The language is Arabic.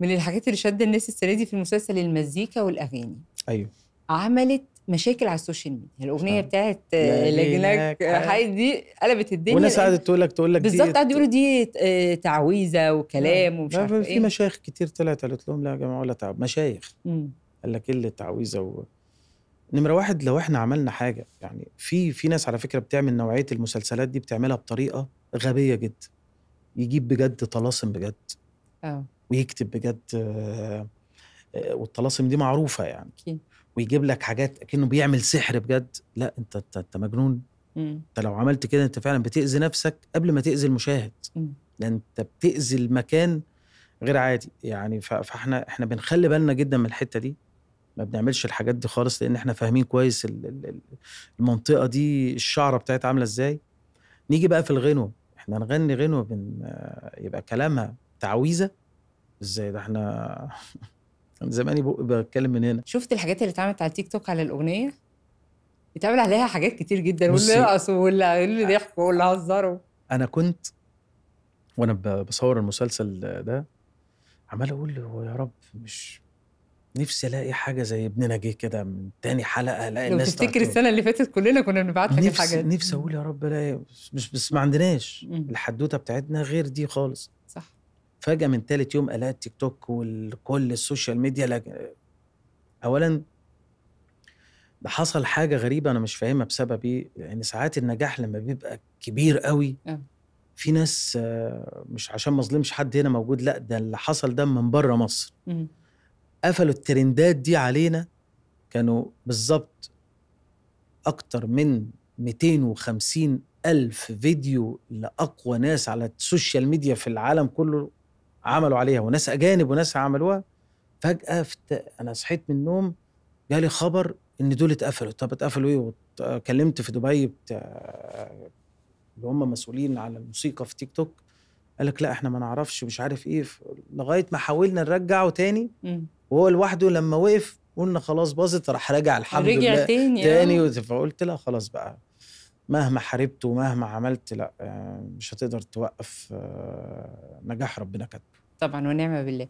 من الحاجات اللي شد الناس السنه دي في المسلسل المزيكا والاغاني ايوه عملت مشاكل على السوشيال ميديا الاغنيه آه. بتاعت لجنك آه. حي دي قلبت الدنيا والناس قعدت تقول لك تقول لك بالظبط قعدوا يقولوا دي آه، تعويذه وكلام آه. ومش عارف ايه في مشايخ كتير طلعت قالت لهم لا يا جماعه ولا تعب مشايخ قال لك ايه اللي تعويذه و... نمره واحد لو احنا عملنا حاجه يعني في في ناس على فكره بتعمل نوعيه المسلسلات دي بتعملها بطريقه غبيه جدا يجيب بجد طلاسم بجد اه ويكتب بجد آه، والطلاسم دي معروفه يعني أكيد. ويجيب لك حاجات كأنه بيعمل سحر بجد لا انت انت, انت مجنون انت لو عملت كده انت فعلا بتاذي نفسك قبل ما تاذي المشاهد لان انت بتاذي المكان غير عادي يعني فاحنا احنا بنخلي بالنا جدا من الحته دي ما بنعملش الحاجات دي خالص لان احنا فاهمين كويس المنطقه دي الشعره بتاعتها عامله ازاي نيجي بقى في الغنوه احنا نغني غنوه بن آه، يبقى كلامها تعويذه ازاي ده احنا زماني بتكلم من هنا شفت الحاجات اللي اتعملت على التيك توك على الاغنيه بيتعمل عليها حاجات كتير جدا واللي يرقص واللي اللي ضحكوا واللي هزروا انا كنت وانا بصور المسلسل ده عمال اقول هو يا رب مش نفسي الاقي حاجه زي ابن جه كده من تاني حلقه الاقي لو الناس تفتكر السنه اللي فاتت كلنا كنا بنبعت لك الحاجات نفسي اقول يا رب الاقي مش بس ما عندناش الحدوته بتاعتنا غير دي خالص صح فجاه من ثالث يوم الاقي التيك توك وكل السوشيال ميديا لج... اولا ده حصل حاجه غريبه انا مش فاهمها بسبب ايه يعني لان ساعات النجاح لما بيبقى كبير قوي آه. في ناس آه، مش عشان ما اظلمش حد هنا موجود لا ده اللي حصل ده من بره مصر قفلوا الترندات دي علينا كانوا بالظبط اكتر من 250 الف فيديو لاقوى ناس على السوشيال ميديا في العالم كله عملوا عليها وناس اجانب وناس عملوها فجاه فت... انا صحيت من النوم جالي خبر ان دول اتقفلوا طب اتقفلوا ايه وكلمت في دبي بتاع اللي هم مسؤولين على الموسيقى في تيك توك قال لك لا احنا ما نعرفش مش عارف ايه لغايه ما حاولنا نرجعه تاني وهو لوحده لما وقف قلنا خلاص باظت راح راجع الحمد رجع لله تاني, تاني آه. فقلت لا خلاص بقى مهما حاربت ومهما عملت لا آه، مش هتقدر توقف آه، نجاح ربنا كاتبه طبعا ونعمه بالله